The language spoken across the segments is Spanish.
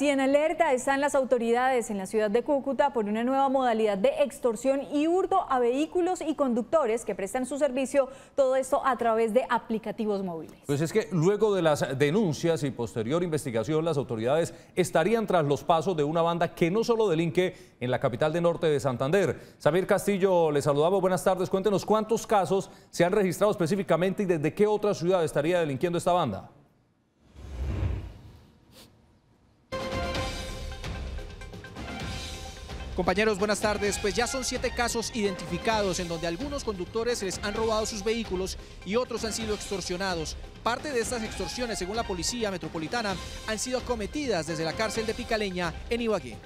Si en alerta están las autoridades en la ciudad de Cúcuta por una nueva modalidad de extorsión y hurto a vehículos y conductores que prestan su servicio, todo esto a través de aplicativos móviles. Pues es que luego de las denuncias y posterior investigación, las autoridades estarían tras los pasos de una banda que no solo delinque en la capital de norte de Santander. Xavier Castillo, le saludamos, buenas tardes. Cuéntenos cuántos casos se han registrado específicamente y desde qué otra ciudad estaría delinquiendo esta banda. Compañeros, buenas tardes. Pues ya son siete casos identificados en donde algunos conductores les han robado sus vehículos y otros han sido extorsionados. Parte de estas extorsiones, según la Policía Metropolitana, han sido cometidas desde la cárcel de Picaleña en Ibagué.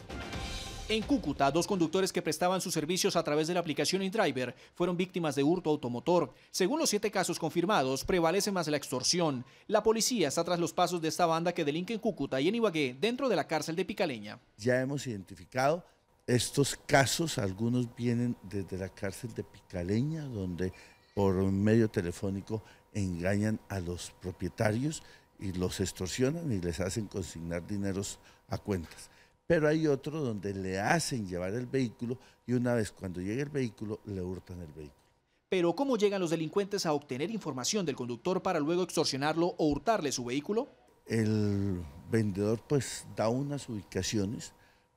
En Cúcuta, dos conductores que prestaban sus servicios a través de la aplicación InDriver fueron víctimas de hurto automotor. Según los siete casos confirmados, prevalece más la extorsión. La policía está tras los pasos de esta banda que delinque en Cúcuta y en Ibagué, dentro de la cárcel de Picaleña. Ya hemos identificado estos casos, algunos vienen desde la cárcel de Picaleña, donde por medio telefónico engañan a los propietarios y los extorsionan y les hacen consignar dineros a cuentas. Pero hay otro donde le hacen llevar el vehículo y una vez cuando llega el vehículo le hurtan el vehículo. Pero ¿cómo llegan los delincuentes a obtener información del conductor para luego extorsionarlo o hurtarle su vehículo? El vendedor pues da unas ubicaciones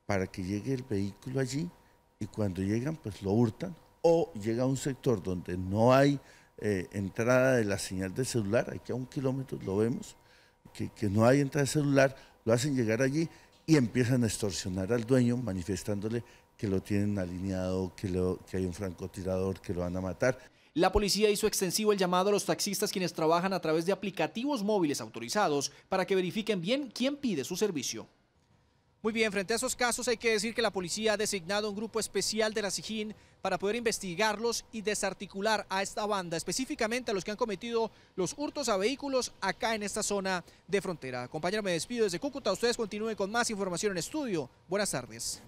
para que llegue el vehículo allí y cuando llegan pues lo hurtan o llega a un sector donde no hay eh, entrada de la señal de celular, aquí a un kilómetro lo vemos, que, que no hay entrada de celular, lo hacen llegar allí y empiezan a extorsionar al dueño manifestándole que lo tienen alineado, que, lo, que hay un francotirador, que lo van a matar. La policía hizo extensivo el llamado a los taxistas quienes trabajan a través de aplicativos móviles autorizados para que verifiquen bien quién pide su servicio. Muy bien, frente a esos casos hay que decir que la policía ha designado un grupo especial de la SIGIN para poder investigarlos y desarticular a esta banda, específicamente a los que han cometido los hurtos a vehículos acá en esta zona de frontera. Compañero, me despido desde Cúcuta. Ustedes continúen con más información en estudio. Buenas tardes.